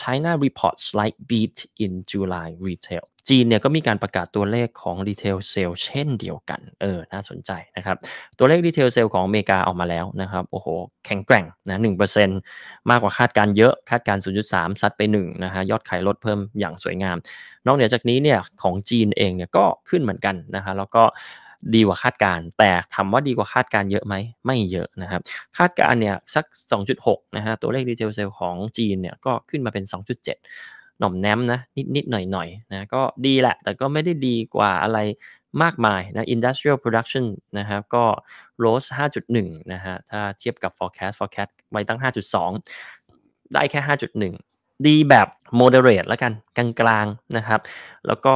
China reports l i g h t beat in July retail จีนเนี่ยก็มีการประกาศตัวเลขของ retail sale เช่นเดียวกัน เออ น่าสนใจนะครับ ตัวเลข retail sale ของอเมริกาออกมาแล้วนะครับ โอ้โห แข็งแกร่งนะหมากกว่าคาดการเยอะ คาดการ0.3 ซัดไป1นะฮะ ยอดขายลดเพิ่มอย่างสวยงาม นอกเหนือจากนี้เนี่ยของจีนเองเนี่ยก็ขึ้นเหมือนกันนะฮะแล้วก็ดีกว่าคาดการ แต่ถามว่าดีกว่าคาดการเยอะไหมไม่เยอะนะครับคาดการเนี่ยสัก 2.6 นะฮะตัวเลขดีเทลเซลของจีนเนี่ยก็ขึ้นมาเป็น 2.7 หน่อมแนมนะนิดนิดหน่อยหน่อยนะก็ดีแหละแต่ก็ไม่ได้ดีกว่าอะไรมากมายนะ industrial production นะครับก็ rose 5.1 นะฮะถ้าเทียบกับ forecast forecast ไว้ตั้ง 5.2 ได้แค่ 5.1 ดีแบบ moderate แล้วกันกลางๆนะครับแล้วก็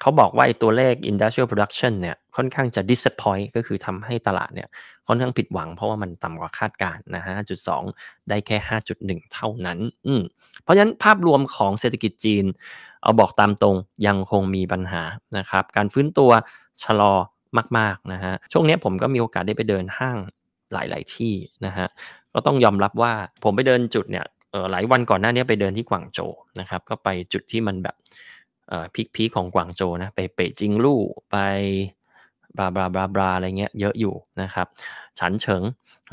เขาบอกว่าตัวเลข industrial production เนี่ยค่อนข้างจะ disappoint ก็คือทำให้ตลาดเนี่ยค่อนข้างผิดหวังเพราะว่ามันต่ำกว่าคาดการณ์นะฮะจองได้แค่ 5.1 เท่านั้นอืมเพราะฉะนั้นภาพรวมของเศรษฐกิจจีน เอาบอกตามตรงยังคงมีปัญหานะครับการฟื้นตัวชะลอมากๆนะฮะช่วงนี้ผมก็มีโอกาสได้ไปเดินห้างหลายๆที่นะฮะก็ต้องยอมรับว่าผมไปเดินจุดเนี่ยหลายวันก่อนหน้านี้ไปเดินที่กวางโจนะครับ ก็ไปจุดที่มันแบบพิกพีของกวางโจนะไปเปจิงลู่ไปบลาบลาบลาบลาอะไรเงี้ย เยอะอยู่นะครับฉันเฉิง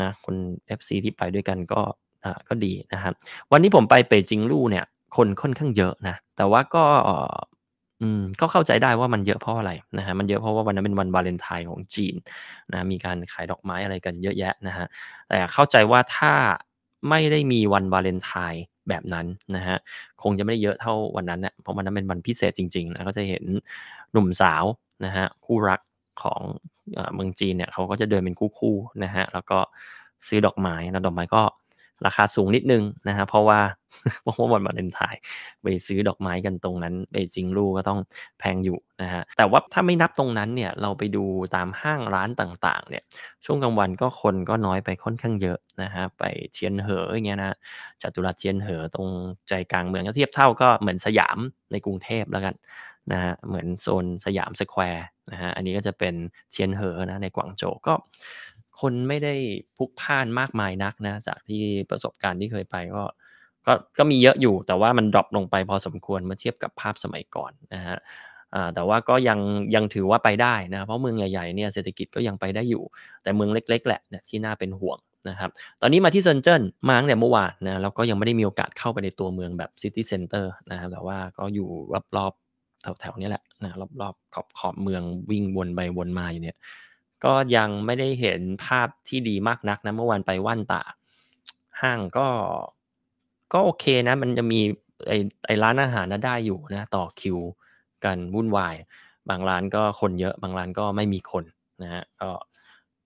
นะคน FC ที่ไปด้วยกันก็ก็ดีนะครับวันนี้ผมไปเปจิงลู่เนี่ยคนค่อนข้างเยอะนะ แต่ว่าก็อืมก็เข้าใจได้ว่ามันเยอะเพราะอะไรนะฮะมันเยอะเพราะว่าวันนั้นเป็นวันวาเลนไทน์ของจีนนะมีการขายดอกไม้อะไรกันเยอะแยะนะฮะแต่เข้าใจว่าถ้าไม่ได้มีวันวาเลนไทน์แบบนั้นนะฮะ คงจะไม่ได้เยอะเท่าวันนั้นนะเพราะวันนั้นเป็นวันพิเศษจริงๆนะก็จะเห็นหนุ่มสาวนะฮะคู่รักของเมืองจีนเนี่ยเขาก็จะเดินเป็นคู่ ๆ นะฮะ แล้วก็ซื้อดอกไม้นะดอกไม้ก็ราคาสูงนิดนึงนะฮะเพราะว่าเพราะว่าวันวาเลนไทน์ไปซื้อดอกไม้กันตรงนั้นเบจิงลูก็ต้องแพงอยู่นะฮะแต่ว่าถ้าไม่นับตรงนั้นเนี่ยเราไปดูตามห้างร้านต่างๆเนี่ยช่วงกลางวันก็คนก็น้อยไปค่อนข้างเยอะนะฮะไปเทียนเหออย่างเงี้ยนะจัตุรัสเทียนเหอตรงใจกลางเมืองก็เทียบเท่า ก็เหมือนสยามในกรุงเทพแล้วกันนะฮะเหมือนโซนสยามสแควร์นะฮะอันนี้ก็จะเป็นเทียนเหอนะในกวางโจวก็คนไม่ได้พุกพ่านมากมายนักนะจากที่ประสบการณ์ที่เคยไปก็ก็ก็มีเยอะอยู่แต่ว่ามันดรอปลงไปพอสมควรเมื่อเทียบกับภาพสมัยก่อนนะฮะแต่ว่าก็ยังยังถือว่าไปได้นะเพราะเมืองใหญ่ๆเนี่ยเศรษฐกิจก็ยังไปได้อยู่ แต่เมืองเล็กๆแหละเนี่ยที่น่าเป็นห่วงนะครับ ตอนนี้มาที่เซินเจิ้นมาตั้งแต่เมื่อวานนะแล้วก็ยังไม่ได้มีโอกาสเข้าไปในตัวเมืองแบบซิตี้เซ็นเตอร์นะครับแต่ว่าก็อยู่รอบๆแถวๆนี้แหละนะรอบๆขอบขอบเมืองวิ่งวนไปวนมาอยู่เนี่ยก็ยังไม่ได้เห็นภาพที่ดีมากนักนะเมื่อวานไปว่านตากห้างก็ก็โอเคนะมันจะมีไอไอร้านอาหารนะได้อยู่นะ ต่อคิวกันวุ่นวาย บางร้านก็คนเยอะบางร้านก็ไม่มีคนนะฮะก็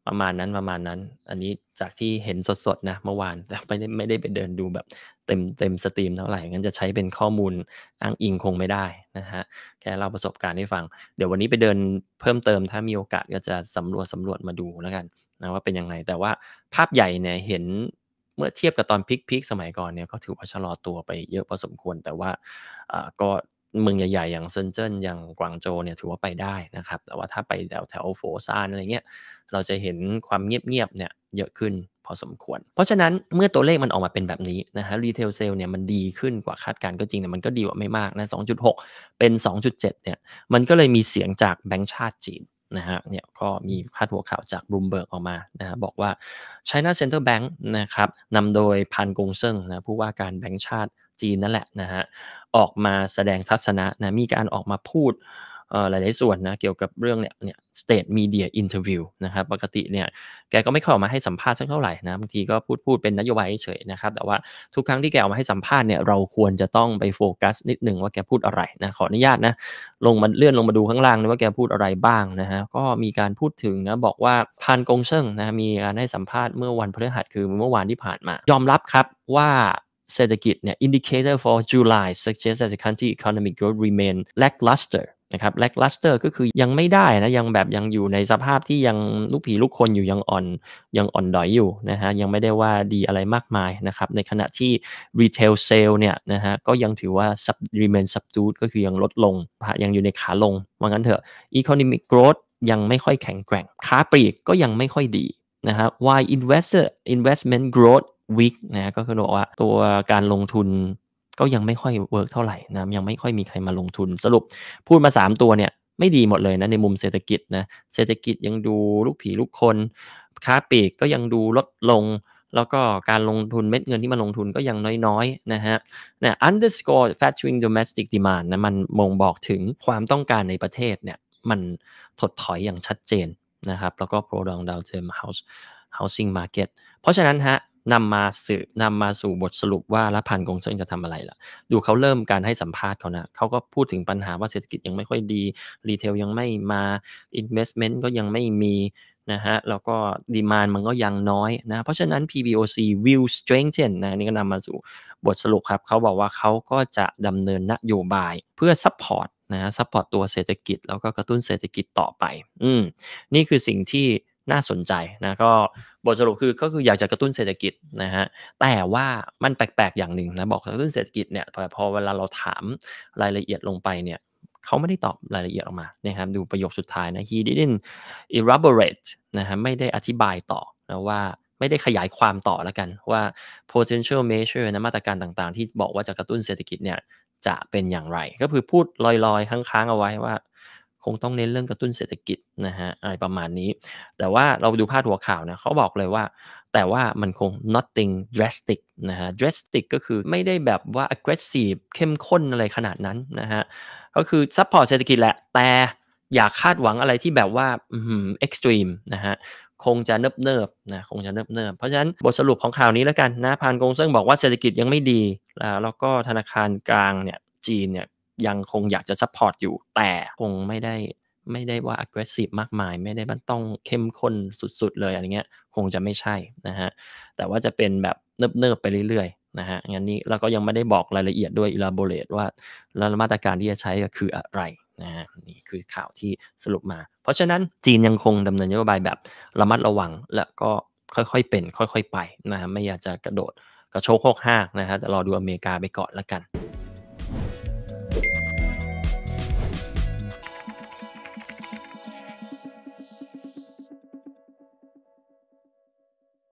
ประมาณนั้นประมาณนั้น อันนี้จากที่เห็นสดๆนะเมื่อวาน แต่ไม่ได้ไม่ได้ไปเดินดูแบบเต็มเต็มสตรีมเท่าไหร่ งั้นจะใช้เป็นข้อมูลอ้างอิงคงไม่ได้นะฮะ แค่เราประสบการณ์ให้ฟัง เดี๋ยววันนี้ไปเดินเพิ่มเติมถ้ามีโอกาสก็จะสำรวจสำรวจมาดูแล้วกันนะว่าเป็นยังไง แต่ว่าภาพใหญ่เนี่ยเห็นเมื่อเทียบกับตอนพิกๆสมัยก่อนเนี่ยก็ถือว่าชะลอตัวไปเยอะพอสมควร แต่ว่าก็เมืองใหญ่ๆ อย่างเซินเจิ้นอย่างกวางโจเนี่ยถือว่าไปได้นะครับ แต่ว่าถ้าไปแถวแถวโฟซานอะไรเงี้ยเราจะเห็นความเงียบๆเนี่ยเยอะขึ้นพอสมควร เพราะฉะนั้นเมื่อตัวเลขมันออกมาเป็นแบบนี้นะฮะรีเทลเซลเนี่ยมันดีขึ้นกว่าคาดการณ์ก็จริงแต่มันก็ดีกว่าไม่มากนะ2.6 เป็น 2.7เนี่ยมันก็เลยมีเสียงจากแบงก์ชาติจีนนะฮะเนี่ยก็มีพาดหัวข่าวจากบลูมเบิร์กออกมานะฮะบอกว่า China Central Bank นะครับนำโดยพันกงเซิงนะผู้ว่าการแบงก์ชาติจีนนั่นแหละนะฮะออกมาแสดงทัศนะนะมีการออกมาพูดหลายๆส่วนนะเกี่ยวกับเรื่องเนี่ยเนี่ยตทมีเดียอินเทอร์วิวนะครับปกติเนี่ยแกก็ไม่เข้ามาให้สัมภาษณ์สักเท่าไหร่นะบางทีก็พูดพูดเป็นนโยบายเฉยนะครับแต่ว่าทุกครั้งที่แกออกมาให้สัมภาษณ์เนี่ยเราควรจะต้องไปโฟกัสนิดหนึ่งว่าแกพูดอะไรนะขออนุญาตนะลงมาเลื่อนลงมาดูข้างล่างนะว่าแกพูดอะไรบ้างนะฮะก็มีการพูดถึงนะบอกว่าพานกงเชิงนะมีการให้สัมภาษณ์เมื่อวันพฤหัสคือเมื่อวานที่ผ่านมายอมรับครับว่าเศรษฐกิจเนี่ย indicator for July suggests that the country economic growth remain lackluster นะครับแลกลัสเตอร์ก็คือยังไม่ได้นะยังแบบยังอยู่ในสภาพที่ยังลูกผีลูกคนอยู่ยังอ่อนยังอ่อนดอยอยู่นะฮะยังไม่ได้ว่าดีอะไรมากมายนะครับในขณะที่รีเทลเซลเนี่ยนะฮะก็ยังถือว่าสับรีเมนสับจูดก็คือยังลดลงยังอยู่ในขาลง ว่างั้นเถอะอีคอ o m มิกรอ w ยังไม่ค่อยแข็งแกร่งค้าปลีกก็ยังไม่ค่อยดีนะครับ why investor investment growth weak นะก็คือบอกว่าตัวการลงทุนก็ยังไม่ค่อยเวิร์กเท่าไหร่นะยังไม่ค่อยมีใครมาลงทุนสรุปพูดมา 3 ตัวเนี่ยไม่ดีหมดเลยนะในมุมเศรษฐกิจนะเศรษฐกิจยังดูลูกผีลูกคน ค้าปีกก็ยังดูลดลง แล้วก็การลงทุนเม็ดเงินที่มาลงทุนก็ยังน้อยๆนะฮะเนี่ย underscore fatuing domestic demand นะมันมงบอกถึงความต้องการในประเทศเนี่ยมันถดถอยอย่างชัดเจนนะครับแล้วก็ prolong downturn house housing market เพราะฉะนั้นฮะนำมาสื่อนำมาสู่บทสรุปว่ารัฐพันกงเซิงจะทำอะไรล่ะ ดูเขาเริ่มการให้สัมภาษณ์เขานะ เขาก็พูดถึงปัญหาว่าเศรษฐกิจยังไม่ค่อยดี รีเทลยังไม่มา อินเวสเมนต์ก็ยังไม่มีนะฮะ แล้วก็ดีมานมันก็ยังน้อยนะ เพราะฉะนั้น PBOC will strengthen นะนี่ก็นำมาสู่บทสรุปครับ เขาบอกว่าเขาก็จะดำเนินนโยบายเพื่อซัพพอร์ตนะัพพอร์ตตัวเศรษฐกิจ แล้วก็กระตุ้นเศรษฐกิจต่อไป อืมนี่คือสิ่งที่น่าสนใจนะก็บทสรุปคือก็คืออยากจะกระตุ้นเศรษฐกิจนะฮะแต่ว่ามันแปลกๆ อย่างหนึ่งนะ บอกกระตุ้นเศรษฐกิจเนี่ยพอเวลาเราถามรายละเอียดลงไปเนี่ยเขาไม่ได้ตอบรายละเอียดออกมานะครับดูประโยคสุดท้ายนะ he didn't elaborate นะฮะไม่ได้อธิบายต่อนะว่าไม่ได้ขยายความต่อแล้วกันว่า potential measure นะมาตรการต่างๆที่บอกว่าจะกระตุ้นเศรษฐกิจเนี่ยจะเป็นอย่างไร ก็คือพูดลอยๆค้างๆเอาไว้ว่าคงต้องเน้นเรื่องกระตุ้นเศรษฐกิจนะฮะอะไรประมาณนี้ แต่ว่าเราดูพาดหัวข่าวนะเขาบอกเลยว่า แต่ว่ามันคง nothing drastic นะฮะ drastic ก็คือไม่ได้แบบว่า aggressive เข้มข้นอะไรขนาดนั้นนะฮะ ก็คือ support เศรษฐกิจแหละ แต่อย่าคาดหวังอะไรที่แบบว่า extreme นะฮะคงจะเนิบเนิบนะคงจะเนิบเนิบเพราะฉะนั้นบทสรุปของข่าวนี้แล้วกันนะพานกงเซิงบอกว่าเศรษฐกิจยังไม่ดี แล้วก็ธนาคารกลางเนี่ยจีนเนี่ยยังคงอยากจะซัพพอร์ตอยู่แต่คงไม่ได้ไม่ได้ว่า aggressive มากมาย ไม่ได้มันต้องเข้มข้นสุดๆเลยอะไรเงี้ยคงจะไม่ใช่นะฮะแต่ว่าจะเป็นแบบเนิบๆ ไปเรื่อยๆนะฮะงั้นนี้เราก็ยังไม่ได้บอกรายละเอียดด้วย elaborate ว่าแล้วมาตรการที่จะใช้คืออะไรนะฮะนี่คือข่าวที่สรุปมา เพราะฉะนั้นจีนยังคงดำเนินนโยบายแบบระมัดระวังและก็ค่อยๆเป็นค่อยๆไปนะฮะไม่อยากจะกระโดดกระโชกโคกห้างนะฮะแต่รอดูอเมริกาไปก่อนละกัน